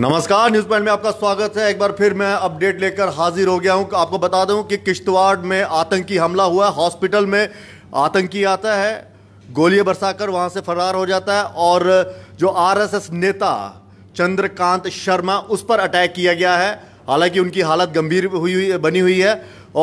नमस्कार news point में आपका स्वागत है एक बार फिर मैं अपडेट लेकर हाजिर हो गया हूं आपको बता दूं कि किश्तवाड़ में आतंकी हमला हुआ हॉस्पिटल में आतंकी आता है गोलियां बरसाकर वहां से फरार हो जाता है और जो आरएसएस नेता चंद्रकांत शर्मा उस पर अटैक किया गया है हालांकि उनकी हालत गंभीर हुई हुई बनी हुई है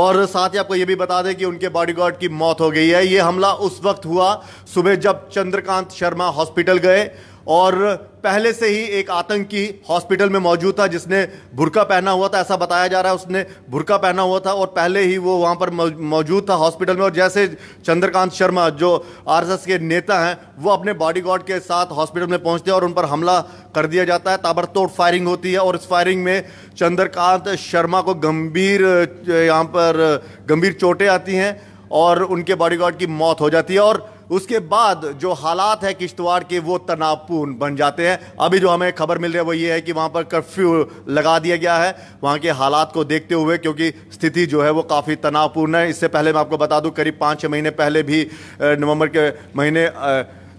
और साथ ही आपको ये भी बता दें कि उनके बॉडीगार्ड की मौत हो गई है ये हमला उस वक्त हुआ सुबह जब चंद्रकांत शर्मा हॉस्पिटल गए और पहले से ही एक आतंकी हॉस्पिटल में मौजूद था जिसने बुरका पहना हुआ था ऐसा बताया जा रहा है उसने बुरका पहना हुआ था और पहले ही वो वहाँ पर मौजूद था हॉस्पिटल में और जैसे चंद्रकांत शर्मा जो आरएसएस के नेता हैं वो अपने बॉडीगार्ड के साथ हॉस्पिटल में पहुँचते हैं और उन पर हमला कर दिया जाता है ताबड़तोड़ फायरिंग होती है और इस फायरिंग में चंद्रकांत शर्मा को गंभीर यहाँ पर गंभीर चोटें आती हैं और उनके बॉडीगार्ड की मौत हो जाती है और उसके बाद जो हालात है किश्तवाड़ के वो तनावपूर्ण बन जाते हैं अभी जो हमें खबर मिल रही है वो ये है कि वहाँ पर कर्फ्यू लगा दिया गया है वहाँ के हालात को देखते हुए क्योंकि स्थिति जो है वो काफ़ी तनावपूर्ण है इससे पहले मैं आपको बता दूँ करीब पाँच छः महीने पहले भी नवम्बर के महीने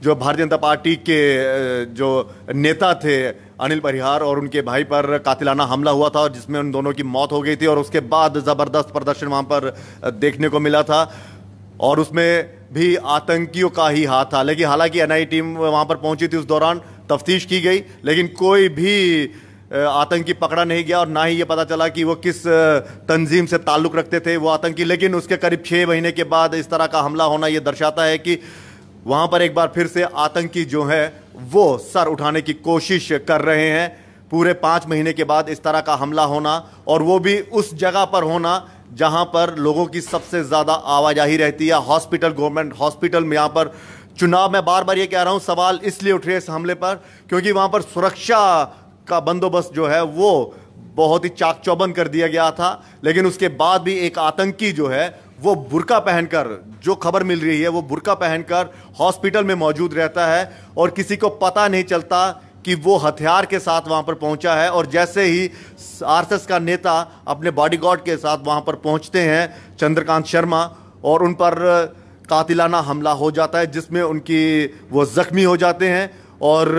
जो भारतीय जनता पार्टी के जो नेता थे अनिल परिहार और उनके भाई पर कातिलाना हमला हुआ था और जिसमें उन दोनों की मौत हो गई थी और उसके बाद ज़बरदस्त प्रदर्शन वहाँ पर देखने को मिला था और उसमें भी आतंकियों का ही हाथ था लेकिन हालांकि एनआई टीम वहां पर पहुंची थी उस दौरान तफ्तीश की गई लेकिन कोई भी आतंकी पकड़ा नहीं गया और ना ही ये पता चला कि वो किस तंजीम से ताल्लुक़ रखते थे वो आतंकी लेकिन उसके करीब छः महीने के बाद इस तरह का हमला होना ये दर्शाता है कि वहाँ पर एक बार फिर से आतंकी जो है वो सर उठाने की कोशिश कर रहे हैं पूरे पाँच महीने के बाद इस तरह का हमला होना और वो भी उस जगह पर होना जहाँ पर लोगों की सबसे ज़्यादा आवाजाही रहती है हॉस्पिटल गवर्नमेंट हॉस्पिटल में यहाँ पर चुनाव में बार बार ये कह रहा हूँ सवाल इसलिए उठ रहे इस हमले पर क्योंकि वहाँ पर सुरक्षा का बंदोबस्त जो है वो बहुत ही चाक चौबंद कर दिया गया था लेकिन उसके बाद भी एक आतंकी जो है वो बुरका पहनकर जो खबर मिल रही है वो बुरका पहनकर हॉस्पिटल में मौजूद रहता है और किसी को पता नहीं चलता कि वो हथियार के साथ वहाँ पर पहुँचा है और जैसे ही आरएसएस का नेता अपने बॉडीगार्ड के साथ वहाँ पर पहुँचते हैं चंद्रकांत शर्मा और उन पर कातिलाना हमला हो जाता है जिसमें उनकी वो ज़ख्मी हो जाते हैं और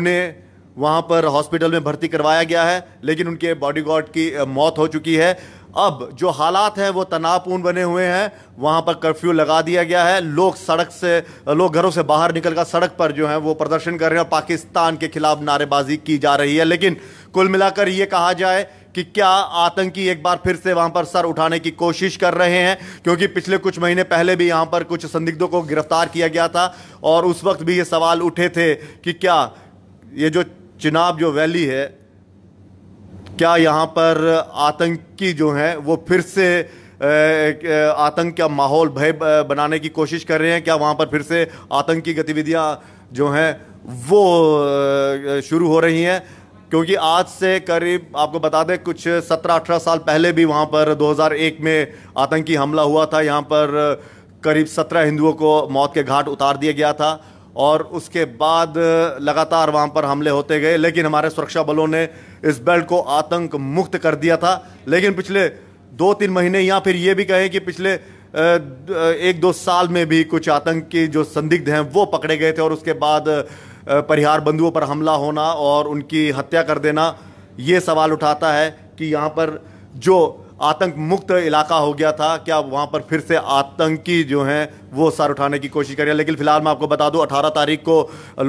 उन्हें वहाँ पर हॉस्पिटल में भर्ती करवाया गया है लेकिन उनके बॉडीगार्ड की मौत हो चुकी है अब जो हालात हैं वो तनावपूर्ण बने हुए हैं वहाँ पर कर्फ्यू लगा दिया गया है लोग सड़क से लोग घरों से बाहर निकल कर सड़क पर जो है वो प्रदर्शन कर रहे हैं और पाकिस्तान के खिलाफ नारेबाजी की जा रही है लेकिन कुल मिलाकर ये कहा जाए कि क्या आतंकी एक बार फिर से वहाँ पर सर उठाने की कोशिश कर रहे हैं क्योंकि पिछले कुछ महीने पहले भी यहाँ पर कुछ संदिग्धों को गिरफ्तार किया गया था और उस वक्त भी ये सवाल उठे थे कि क्या ये जो चिनाब जो वैली है क्या यहाँ पर आतंकी जो हैं वो फिर से आतंक का माहौल भय बनाने की कोशिश कर रहे हैं क्या वहाँ पर फिर से आतंकी गतिविधियाँ जो हैं वो शुरू हो रही हैं क्योंकि आज से करीब आपको बता दें कुछ 17-18 साल पहले भी वहाँ पर 2001 में आतंकी हमला हुआ था यहाँ पर करीब 17 हिंदुओं को मौत के घाट उतार दिया गया था और उसके बाद लगातार वहाँ पर हमले होते गए लेकिन हमारे सुरक्षा बलों ने इस बेल्ट को आतंक मुक्त कर दिया था लेकिन पिछले दो तीन महीने या फिर ये भी कहें कि पिछले एक दो साल में भी कुछ आतंक की जो संदिग्ध हैं वो पकड़े गए थे और उसके बाद परिहार बंधुओं पर हमला होना और उनकी हत्या कर देना ये सवाल उठाता है कि यहाँ पर जो आतंक मुक्त इलाका हो गया था क्या वहाँ पर फिर से आतंकी जो हैं वो सर उठाने की कोशिश करें लेकिन फिलहाल मैं आपको बता दूं 18 तारीख को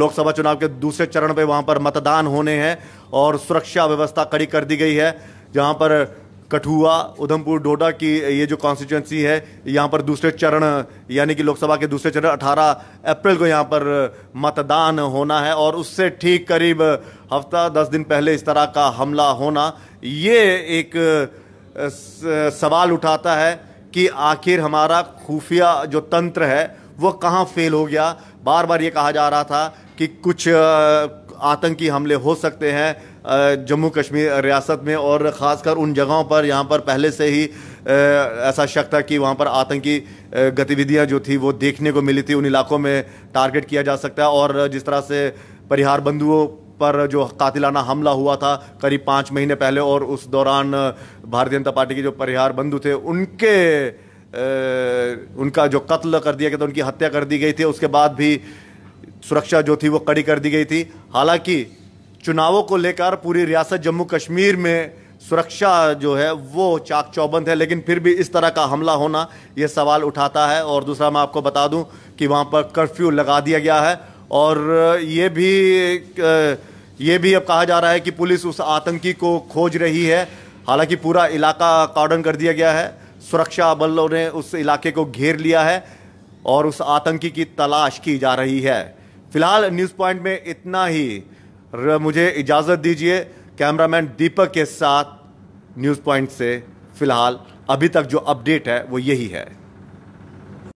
लोकसभा चुनाव के दूसरे चरण पे वहाँ पर मतदान होने हैं और सुरक्षा व्यवस्था कड़ी कर दी गई है जहाँ पर कठुआ उधमपुर डोडा की ये जो कॉन्स्टिट्यूंसी है यहाँ पर दूसरे चरण यानी कि लोकसभा के दूसरे चरण 18 अप्रैल को यहाँ पर मतदान होना है और उससे ठीक करीब हफ्ता दस दिन पहले इस तरह का हमला होना ये एक सवाल उठाता है कि आखिर हमारा खुफिया जो तंत्र है वो कहाँ फेल हो गया बार बार ये कहा जा रहा था कि कुछ आतंकी हमले हो सकते हैं जम्मू कश्मीर रियासत में और ख़ासकर उन जगहों पर यहाँ पर पहले से ही ऐसा शक था कि वहाँ पर आतंकी गतिविधियाँ जो थी वो देखने को मिली थी उन इलाकों में टारगेट किया जा सकता है और जिस तरह से परिहार बंधुओं पर जो कातिलाना हमला हुआ था करीब पाँच महीने पहले और उस दौरान भारतीय जनता पार्टी के जो परिहार बंधु थे उनके ए, उनका जो कत्ल कर दिया गया था उनकी हत्या कर दी गई थी उसके बाद भी सुरक्षा जो थी वो कड़ी कर दी गई थी हालांकि चुनावों को लेकर पूरी रियासत जम्मू कश्मीर में सुरक्षा जो है वो चाक चौबंद है लेकिन फिर भी इस तरह का हमला होना ये सवाल उठाता है और दूसरा मैं आपको बता दूं कि वहाँ पर कर्फ्यू लगा दिया गया है और ये भी ये भी अब कहा जा रहा है कि पुलिस उस आतंकी को खोज रही है हालांकि पूरा इलाका कार्डन कर दिया गया है सुरक्षा बलों ने उस इलाके को घेर लिया है और उस आतंकी की तलाश की जा रही है फिलहाल न्यूज़ पॉइंट में इतना ही मुझे इजाज़त दीजिए कैमरामैन दीपक के साथ न्यूज़ पॉइंट से फिलहाल अभी तक जो अपडेट है वो यही है